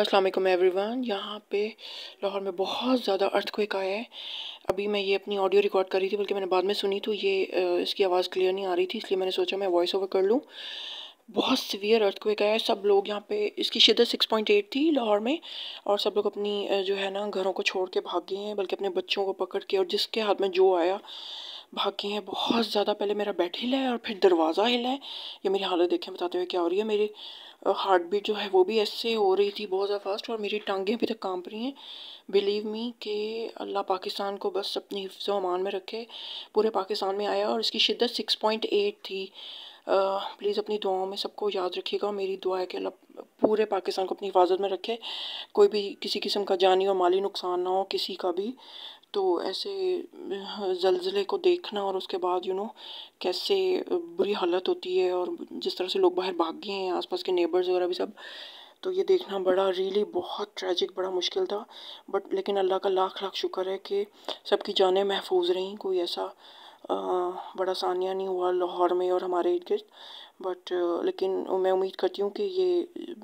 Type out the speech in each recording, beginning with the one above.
अस्सलाम एवरीवन यहाँ पे लाहौर में बहुत ज़्यादा अर्थक्वेक आया है अभी मैं ये अपनी ऑडियो रिकॉर्ड कर रही थी बल्कि मैंने बाद में सुनी तो ये इसकी आवाज़ क्लियर नहीं आ रही थी इसलिए मैंने सोचा मैं वॉइस ओवर कर लूँ बहुत सीवियर अर्थक्वेक आया है सब लोग यहाँ पे इसकी शिदत सिक्स पॉइंट एट थी लाहौर में और सब लोग अपनी जो है ना घरों को छोड़ के भाग गए हैं बल्कि अपने बच्चों को पकड़ के और जिसके हाथ में जो आया के हैं बहुत ज़्यादा पहले मेरा बेड हिला है और फिर दरवाज़ा हिला है ये मेरी हालत देखें बताते हुए क्या हो रही है मेरी हार्ट बीट जो है वो भी ऐसे हो रही थी बहुत ज़्यादा फास्ट और मेरी टांगें अभी तक कांप रही हैं बिलीव मी कि अल्लाह पाकिस्तान को बस अपनी हिफ्ज अमान में रखे पूरे पाकिस्तान में आया और इसकी शिद्दत सिक्स पॉइंट एट थी प्लीज़ अपनी दुआओं में सबको याद रखिएगा और मेरी दुआ है कि अल्लाह पूरे पाकिस्तान को अपनी हिफाजत में रखे कोई भी किसी किस्म का जानी और माली नुकसान ना हो किसी का भी तो ऐसे ज़लज़ले को देखना और उसके बाद यू नो कैसे बुरी हालत होती है और जिस तरह से लोग बाहर भाग गए हैं आसपास के नेबर्स वगैरह भी सब तो ये देखना बड़ा रियली बहुत ट्रैजिक बड़ा मुश्किल था बट लेकिन अल्लाह का लाख लाख शुक्र है कि सबकी जानें महफूज रहीं कोई ऐसा बड़ा सानिया नहीं हुआ लाहौर में और हमारे इर्द गिर्द बट लेकिन मैं उम्मीद करती हूँ कि ये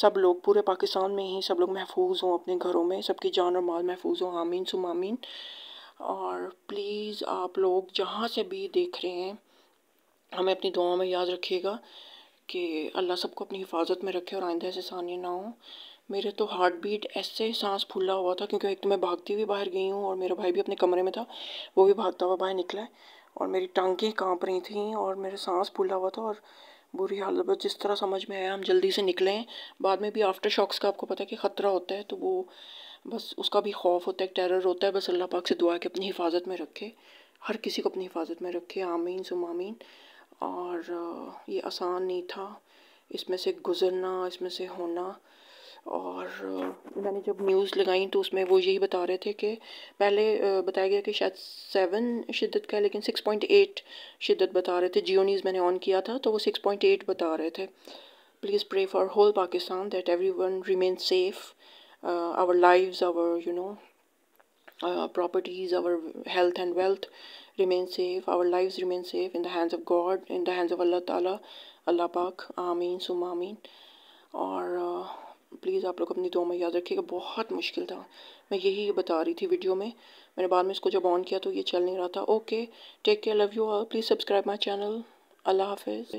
सब लोग पूरे पाकिस्तान में ही सब लोग महफूज हों अपने घरों में सबकी जान और माल महफूज हों आमीन सुम आमीन और प्लीज़ आप लोग जहाँ से भी देख रहे हैं हमें अपनी दुआओं में याद रखिएगा कि अल्लाह सबको अपनी हिफाजत में रखे और आइंदा से सानिया ना हो मेरे तो हार्ट बीट ऐसे सांस फूला हुआ था क्योंकि एक तो मैं भागती हुई बाहर गई हूँ और मेरा भाई भी अपने कमरे में था वो भी भागता हुआ बाहर निकला है और मेरी टांगें कांप रही थी और मेरा सांस फूला हुआ था और बुरी हालत बस जिस तरह समझ में आया हम जल्दी से निकले हैं बाद में भी आफ्टर शॉक्स का आपको पता है कि ख़तरा होता है तो वो बस उसका भी खौफ होता है टेरर होता है बस अल्लाह पाक से दुआ के अपनी हिफाजत में रखे हर किसी को अपनी हिफाजत में रखे आमीन सुमामीन और ये आसान नहीं था इसमें से गुज़रना इसमें से होना और मैंने जब न्यूज़ लगाई तो उसमें वो यही बता रहे थे कि पहले बताया गया कि शायद सेवन शिद्दत का है लेकिन सिक्स पॉइंट एट शिद्दत बता रहे थे जियो न्यूज़ मैंने ऑन किया था तो वो सिक्स पॉइंट एट बता रहे थे please pray for whole Pakistan that every one remain safe our live our you know properties our health and wealth remain safe our live remain safe in hands of God in hands of Allah ताली अल्लाह पाक आमीन pak और uh, please आप लोग अपनी दो में याद रखिएगा बहुत मुश्किल था मैं यही बता रही थी वीडियो में मैंने बाद में इसको जब ऑन किया तो ये चल नहीं रहा था okay take care love you please subscribe my channel अल्लाह हाफिज़